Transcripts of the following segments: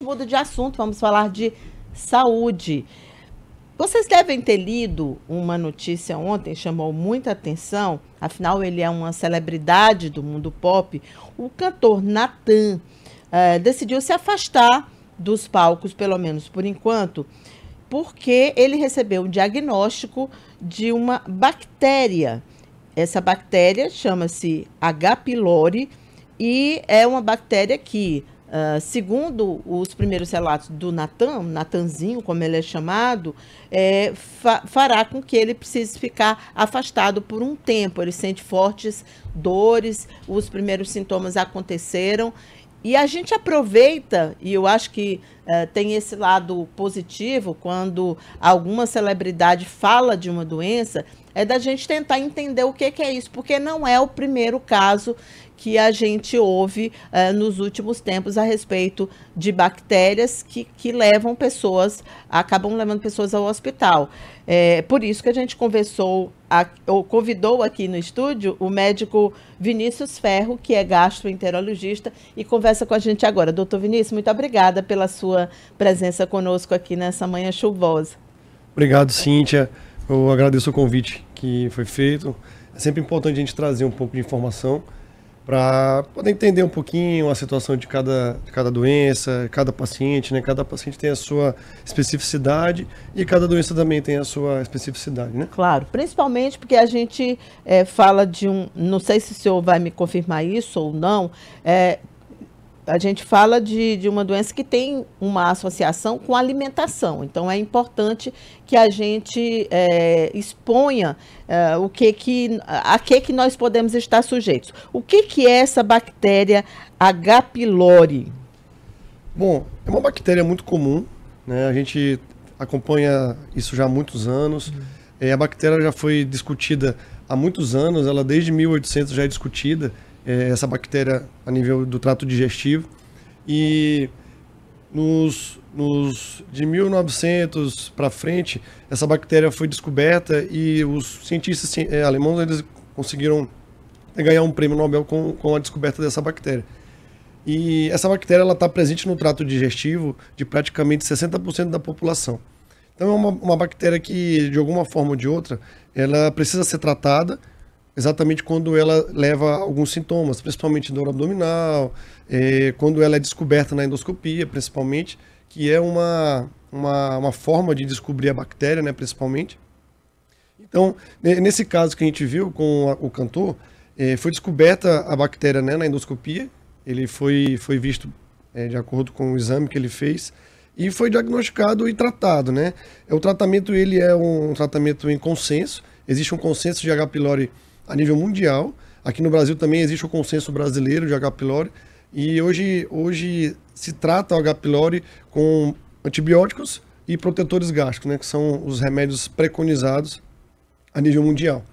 Muda de assunto, vamos falar de saúde. Vocês devem ter lido uma notícia ontem, chamou muita atenção, afinal ele é uma celebridade do mundo pop. O cantor Natan eh, decidiu se afastar dos palcos, pelo menos por enquanto, porque ele recebeu o diagnóstico de uma bactéria. Essa bactéria chama-se H. pylori e é uma bactéria que Uh, segundo os primeiros relatos do Natan, Natanzinho, como ele é chamado, é, fa fará com que ele precise ficar afastado por um tempo. Ele sente fortes dores, os primeiros sintomas aconteceram. E a gente aproveita, e eu acho que eh, tem esse lado positivo quando alguma celebridade fala de uma doença, é da gente tentar entender o que, que é isso, porque não é o primeiro caso que a gente ouve uh, nos últimos tempos a respeito de bactérias que, que levam pessoas, acabam levando pessoas ao hospital. É por isso que a gente conversou, a, ou convidou aqui no estúdio o médico Vinícius Ferro, que é gastroenterologista, e conversa com a gente agora. Doutor Vinícius, muito obrigada pela sua sua presença conosco aqui nessa manhã chuvosa. Obrigado, Cíntia. Eu agradeço o convite que foi feito. É sempre importante a gente trazer um pouco de informação para poder entender um pouquinho a situação de cada, de cada doença, cada paciente, né? Cada paciente tem a sua especificidade e cada doença também tem a sua especificidade, né? Claro, principalmente porque a gente é, fala de um, não sei se o senhor vai me confirmar isso ou não, é, a gente fala de, de uma doença que tem uma associação com alimentação. Então, é importante que a gente é, exponha é, o que que, a que, que nós podemos estar sujeitos. O que, que é essa bactéria H. pylori? Bom, é uma bactéria muito comum. Né? A gente acompanha isso já há muitos anos. Uhum. É, a bactéria já foi discutida há muitos anos. Ela desde 1800 já é discutida é, essa bactéria a nível do trato digestivo. E nos, nos de 1900 para frente, essa bactéria foi descoberta e os cientistas é, alemães eles conseguiram ganhar um prêmio Nobel com, com a descoberta dessa bactéria. E essa bactéria ela está presente no trato digestivo de praticamente 60% da população. Então é uma, uma bactéria que, de alguma forma ou de outra, ela precisa ser tratada exatamente quando ela leva alguns sintomas, principalmente dor abdominal, é, quando ela é descoberta na endoscopia, principalmente, que é uma, uma, uma forma de descobrir a bactéria, né, principalmente. Então, nesse caso que a gente viu com a, o cantor, é, foi descoberta a bactéria né, na endoscopia, ele foi, foi visto é, de acordo com o exame que ele fez, e foi diagnosticado e tratado, né? É, o tratamento ele é um tratamento em consenso. Existe um consenso de H. pylori a nível mundial. Aqui no Brasil também existe o consenso brasileiro de H. pylori e hoje, hoje se trata o H. pylori com antibióticos e protetores gástricos, né, que são os remédios preconizados a nível mundial.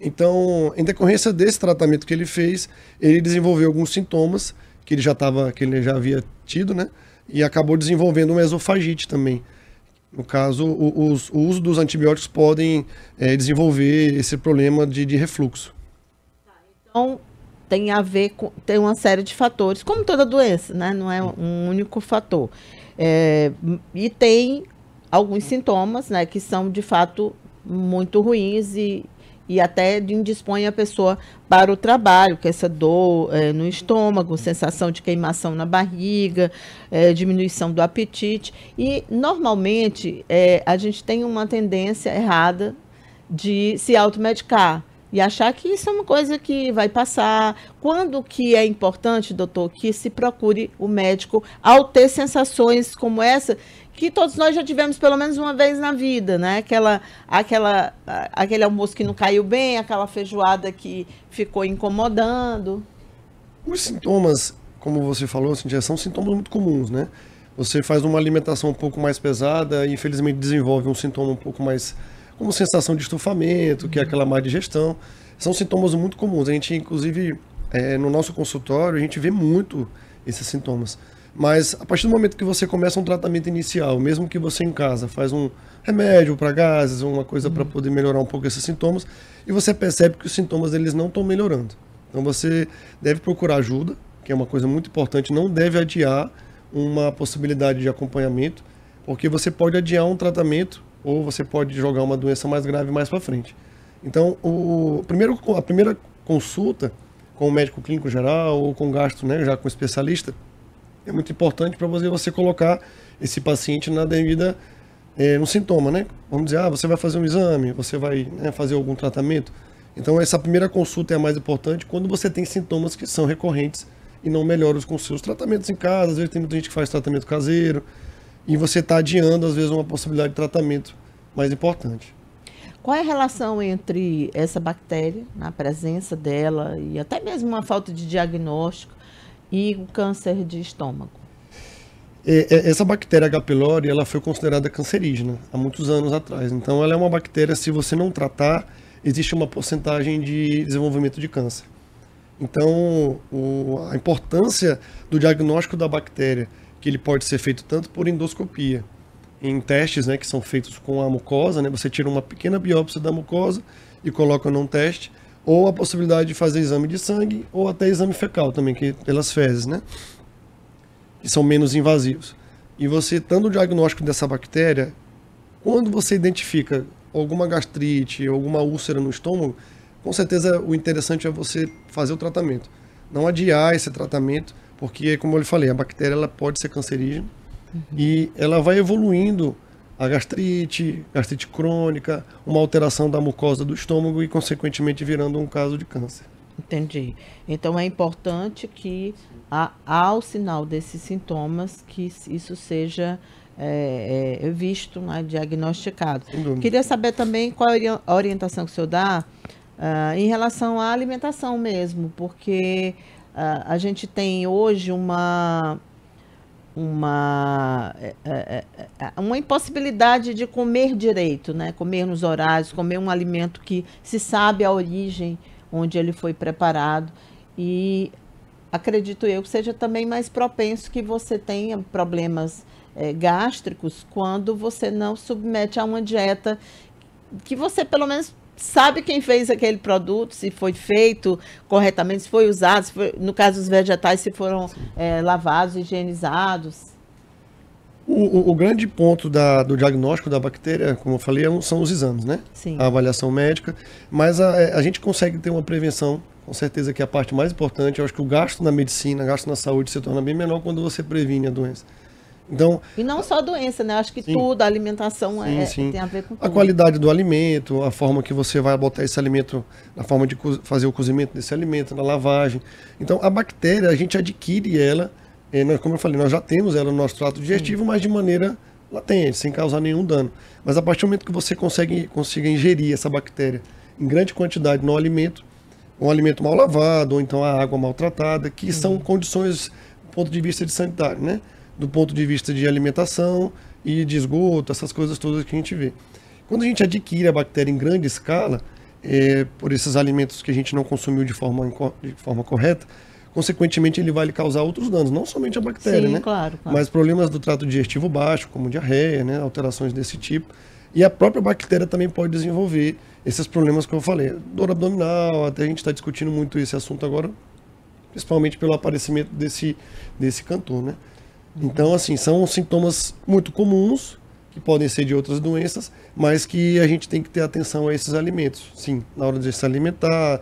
Então, em decorrência desse tratamento que ele fez, ele desenvolveu alguns sintomas que ele já tava, que ele já havia tido, né? E acabou desenvolvendo uma esofagite também. No caso, o, o uso dos antibióticos podem é, desenvolver esse problema de, de refluxo. Tá, então, tem a ver com tem uma série de fatores, como toda doença, né? Não é um único fator. É, e tem alguns sintomas, né, que são de fato muito ruins e e até indispõe a pessoa para o trabalho, que é essa dor é, no estômago, sensação de queimação na barriga, é, diminuição do apetite. E normalmente é, a gente tem uma tendência errada de se automedicar. E achar que isso é uma coisa que vai passar. Quando que é importante, doutor, que se procure o médico ao ter sensações como essa, que todos nós já tivemos pelo menos uma vez na vida, né? Aquela, aquela, aquele almoço que não caiu bem, aquela feijoada que ficou incomodando. Os sintomas, como você falou, Cintia, são sintomas muito comuns, né? Você faz uma alimentação um pouco mais pesada e infelizmente desenvolve um sintoma um pouco mais como sensação de estufamento, que é uhum. aquela má digestão. São sintomas muito comuns. A gente, inclusive, é, no nosso consultório, a gente vê muito esses sintomas. Mas a partir do momento que você começa um tratamento inicial, mesmo que você em casa faz um remédio para gases, uma coisa uhum. para poder melhorar um pouco esses sintomas, e você percebe que os sintomas eles não estão melhorando. Então você deve procurar ajuda, que é uma coisa muito importante, não deve adiar uma possibilidade de acompanhamento, porque você pode adiar um tratamento ou você pode jogar uma doença mais grave mais para frente. Então, o, primeiro, a primeira consulta com o médico clínico geral ou com gasto né, já com especialista, é muito importante para você, você colocar esse paciente na devida é, no sintoma, né? Vamos dizer, ah, você vai fazer um exame, você vai né, fazer algum tratamento. Então, essa primeira consulta é a mais importante quando você tem sintomas que são recorrentes e não melhoram com seus tratamentos em casa. Às vezes tem muita gente que faz tratamento caseiro, e você está adiando, às vezes, uma possibilidade de tratamento mais importante. Qual é a relação entre essa bactéria, a presença dela e até mesmo uma falta de diagnóstico e o câncer de estômago? É, é, essa bactéria H. pylori, ela foi considerada cancerígena há muitos anos atrás. Então, ela é uma bactéria, se você não tratar, existe uma porcentagem de desenvolvimento de câncer. Então, o, a importância do diagnóstico da bactéria que ele pode ser feito tanto por endoscopia, em testes né, que são feitos com a mucosa, né, você tira uma pequena biópsia da mucosa e coloca num teste, ou a possibilidade de fazer exame de sangue ou até exame fecal também, que pelas fezes, né, que são menos invasivos. E você, dando o diagnóstico dessa bactéria, quando você identifica alguma gastrite, alguma úlcera no estômago, com certeza o interessante é você fazer o tratamento. Não adiar esse tratamento, porque, como eu lhe falei, a bactéria ela pode ser cancerígena uhum. e ela vai evoluindo a gastrite, gastrite crônica, uma alteração da mucosa do estômago e, consequentemente, virando um caso de câncer. Entendi. Então é importante que a, ao sinal desses sintomas que isso seja é, é, visto, né, diagnosticado. Queria saber também qual a orientação que o senhor dá uh, em relação à alimentação mesmo, porque ah, a, gente tem hoje uma uma, é, é, é, uma impossibilidade de comer direito, né? comer nos horários, comer um alimento que se sabe a origem onde ele foi preparado. E acredito eu que seja também mais propenso que você tenha problemas é, gástricos quando você não submete a uma dieta que você pelo menos sabe quem fez aquele produto, se foi feito corretamente, se foi usado, se foi, no caso dos vegetais, se foram é, lavados, higienizados. O, o, o grande ponto da, do diagnóstico da bactéria, como eu falei, é são os exames, né? Sim. A avaliação médica. Mas a, é, a gente consegue ter uma prevenção com certeza que é a parte mais importante. Eu acho que o gasto na medicina, gasto na saúde se torna bem menor quando você previne a doença. Então, e não só a doença, né? Acho que sim, tudo, a alimentação sim, é, sim. tem a ver com tudo. A qualidade do alimento, a forma que você vai botar esse alimento, a forma de fazer o cozimento desse alimento, na lavagem. Então, a bactéria, a gente adquire ela, eh, nós, como eu falei, nós já temos ela no nosso trato digestivo, mas de maneira latente, sem causar nenhum dano. Mas a partir do momento que você consegue, consiga ingerir essa bactéria em grande quantidade no alimento, um alimento mal lavado, ou então a água maltratada, que são uhum. condições do ponto de vista de sanitário, né? do ponto de vista de alimentação e de esgoto, essas coisas todas que a gente vê. Quando a gente adquire a bactéria em grande escala, é, por esses alimentos que a gente não consumiu de forma, de forma correta, consequentemente ele vai lhe causar outros danos, não somente a bactéria, Sim, né? Claro, claro. Mas problemas do trato digestivo baixo, como diarreia, né? alterações desse tipo. E a própria bactéria também pode desenvolver esses problemas que eu falei. Dor abdominal, até a gente está discutindo muito esse assunto agora, principalmente pelo aparecimento desse, desse cantor, né? Então, assim, são sintomas muito comuns, que podem ser de outras doenças, mas que a gente tem que ter atenção a esses alimentos, sim, na hora de se alimentar,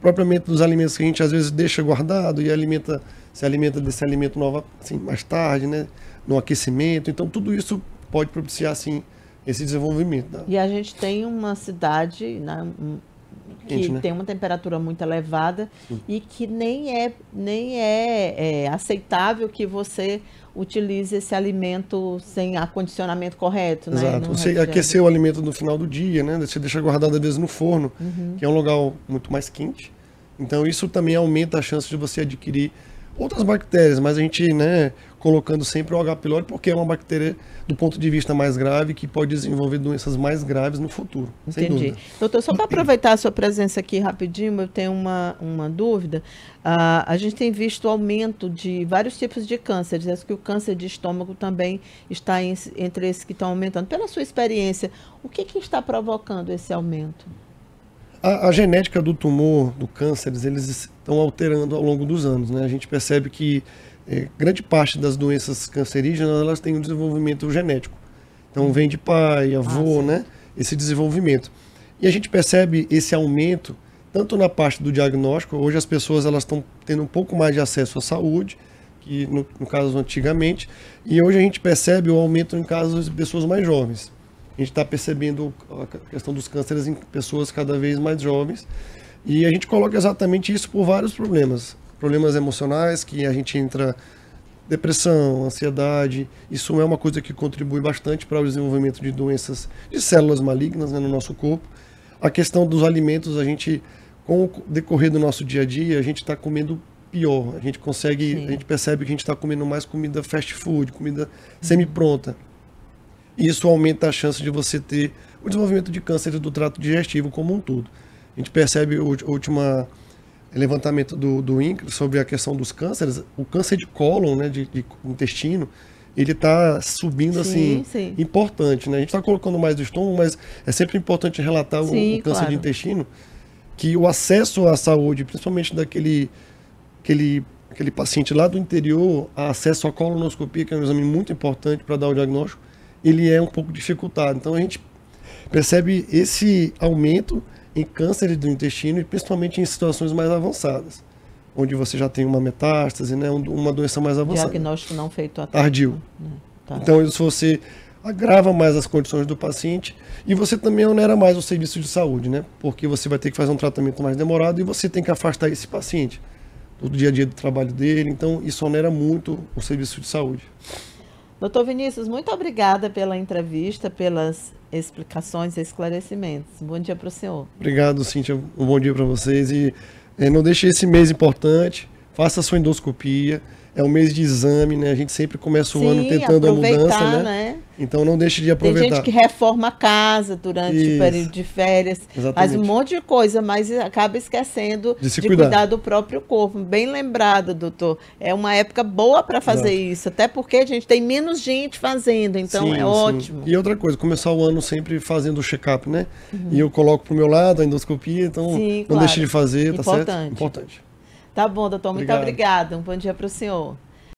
propriamente dos alimentos que a gente às vezes deixa guardado e alimenta, se alimenta desse alimento novo assim, mais tarde, né, no aquecimento. Então, tudo isso pode propiciar, assim, esse desenvolvimento. Né? E a gente tem uma cidade, né, que né? tem uma temperatura muito elevada Sim. e que nem é nem é, é, aceitável que você utilize esse alimento sem acondicionamento correto, né? Exato. você aquecer o alimento no final do dia, né? Você deixa guardado às vezes no forno, uhum. que é um lugar muito mais quente. Então isso também aumenta a chance de você adquirir outras bactérias, mas a gente, né, colocando sempre o H. pylori, porque é uma bactéria do ponto de vista mais grave que pode desenvolver doenças mais graves no futuro. Entendi. Doutor, só para aproveitar a sua presença aqui rapidinho, eu tenho uma, uma dúvida. Ah, a gente tem visto aumento de vários tipos de cânceres. Acho que o câncer de estômago também está em, entre esses que estão aumentando. Pela sua experiência, o que, que está provocando esse aumento? A, a, genética do tumor, do câncer, eles estão alterando ao longo dos anos. Né? A gente percebe que é, grande parte das doenças cancerígenas elas têm um desenvolvimento genético. Então vem de pai, ah, avô, né? Esse desenvolvimento. E a gente percebe esse aumento tanto na parte do diagnóstico. Hoje as pessoas elas estão tendo um pouco mais de acesso à saúde, que no, no caso antigamente, e hoje a gente percebe o aumento em casos de pessoas mais jovens. A gente está percebendo a questão dos cânceres em pessoas cada vez mais jovens. E a gente coloca exatamente isso por vários problemas problemas emocionais que a gente entra depressão, ansiedade. Isso é uma coisa que contribui bastante para o desenvolvimento de doenças de células malignas né, no nosso corpo. A questão dos alimentos, a gente, com o decorrer do nosso dia a dia, a gente está comendo pior. A gente consegue, Sim. a gente percebe que a gente está comendo mais comida fast food, comida semi-pronta. isso aumenta a chance de você ter o desenvolvimento de câncer do trato digestivo como um todo. A gente percebe a última levantamento do, do INCRE sobre a questão dos cânceres, o câncer de cólon, né, de, de intestino, ele está subindo sim, assim, sim. importante, né? A gente está colocando mais do estômago, mas é sempre importante relatar sim, o, o, câncer claro. de intestino, que o acesso à saúde, principalmente daquele aquele, aquele paciente lá do interior, acesso à colonoscopia, que é um exame muito importante para dar o diagnóstico, ele é um pouco dificultado. Então a gente percebe esse aumento em cânceres do intestino e principalmente em situações mais avançadas, onde você já tem uma metástase, né, uma doença mais avançada. Diagnóstico não feito até. Tardio. Né? Tá. Então, isso você agrava mais as condições do paciente e você também onera mais o serviço de saúde, né? Porque você vai ter que fazer um tratamento mais demorado e você tem que afastar esse paciente do dia a dia do trabalho dele. Então, isso onera muito o serviço de saúde. Doutor Vinícius, muito obrigada pela entrevista, pelas explicações e esclarecimentos. Bom dia para o senhor. Obrigado, Cíntia. Um bom dia para vocês. E é, não deixe esse mês importante, faça a sua endoscopia. É um mês de exame, né? A gente sempre começa o Sim, ano tentando a mudança, né? né? Então não deixe de aproveitar. Tem gente que reforma a casa durante Isso. o período de férias, Exatamente. faz um monte de coisa, mas acaba esquecendo de, de cuidar. cuidar. do próprio corpo. Bem lembrado, doutor. É uma época boa para fazer Exato. isso, até porque a gente tem menos gente fazendo, então sim, é sim. ótimo. E outra coisa, começar o ano sempre fazendo o check-up, né? Uhum. E eu coloco pro meu lado a endoscopia, então sim, não claro. deixe de fazer, tá Importante. certo? Importante. Tá bom, doutor. Muito obrigada. obrigado. Um bom dia para o senhor.